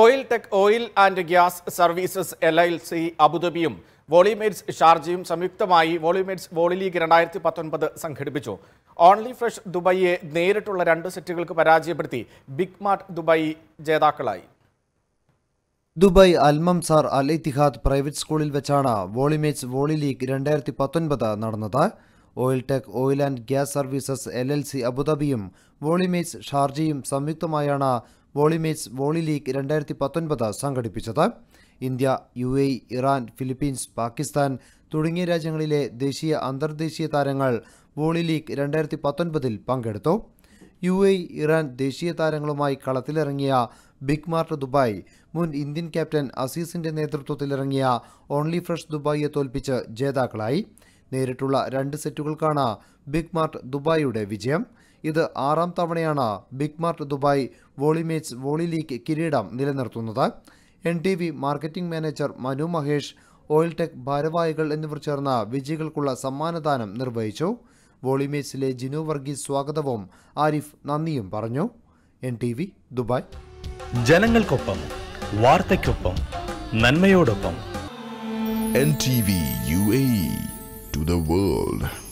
oil Tech Oil and Gas Services L I C അബുദാബിയും Volleymates ഷാർജയും സംയുക്തമായി Volleymates volley league രണ്ടായിരത്തി പത്തൊൻപത് സംഘടിപ്പിച്ചു ഓൺലി ഫ്രഷ് ദുബൈയെ നേരിട്ടുള്ള രണ്ട് സെറ്റുകൾക്ക് പരാജയപ്പെടുത്തി ബിഗ് മാർട്ട് ദുബൈ ജേതാക്കളായി Dubai Al Mamzar Al Ittihad private സ്കൂളിൽ വെച്ചാണ് വോളിമേഡ്സ് വോളി ലീഗ് രണ്ടായിരത്തി പത്തൊൻപത് നടന്നത് Oil Tech Oil and Gas Services L L C അബുദാബിയും വോളിമേറ്റ്സ് ഷാർജയും സംയുക്തമായാണ് വോളിമേറ്റ്സ് വോളി ലീഗ് രണ്ടായിരത്തി പത്തൊൻപത് സംഘടിപ്പിച്ചത് India U A Iran Philippines Pakistan തുടങ്ങിയ രാജ്യങ്ങളിലെ ദേശീയ അന്തർദേശീയ താരങ്ങൾ വോളി ലീഗ് രണ്ടായിരത്തി പത്തൊൻപതിൽ പങ്കെടുത്തു യു എ ഇറാൻ ദേശീയ താരങ്ങളുമായി കളത്തിലിറങ്ങിയ ബിഗ് മാർട്ട് ദുബായ് മുൻ ഇന്ത്യൻ ക്യാപ്റ്റൻ അസീസിന്റെ നേതൃത്വത്തിലിറങ്ങിയ ഓൺലി ഫ്രഷ് ദുബായിയെ തോൽപ്പിച്ച് ജേതാക്കളായി നേരിട്ടുള്ള രണ്ട് സെറ്റുകൾക്കാണ് ബിഗ് മാർട്ട് ദുബായിയുടെ വിജയം ഇത് ആറാം തവണയാണ് Big Mart Dubai Volleymates volley league കിരീടം നിലനിർത്തുന്നത് N T V marketing manager Manu Mahesh Oil Tech ഭാരവാഹികൾ എന്നിവർ ചേർന്ന വിജയികൾക്കുള്ള സമ്മാനദാനം നിർവഹിച്ചു വോളിമേറ്റ്സിലെ ജിനു വർഗീസ് സ്വാഗതവും ആരിഫ് നന്ദിയും പറഞ്ഞു എൻ ടി വി ദുബായ് ജനങ്ങൾക്കൊപ്പം വാർത്തയ്ക്കൊപ്പം നന്മയോടൊപ്പം N T V U A to the world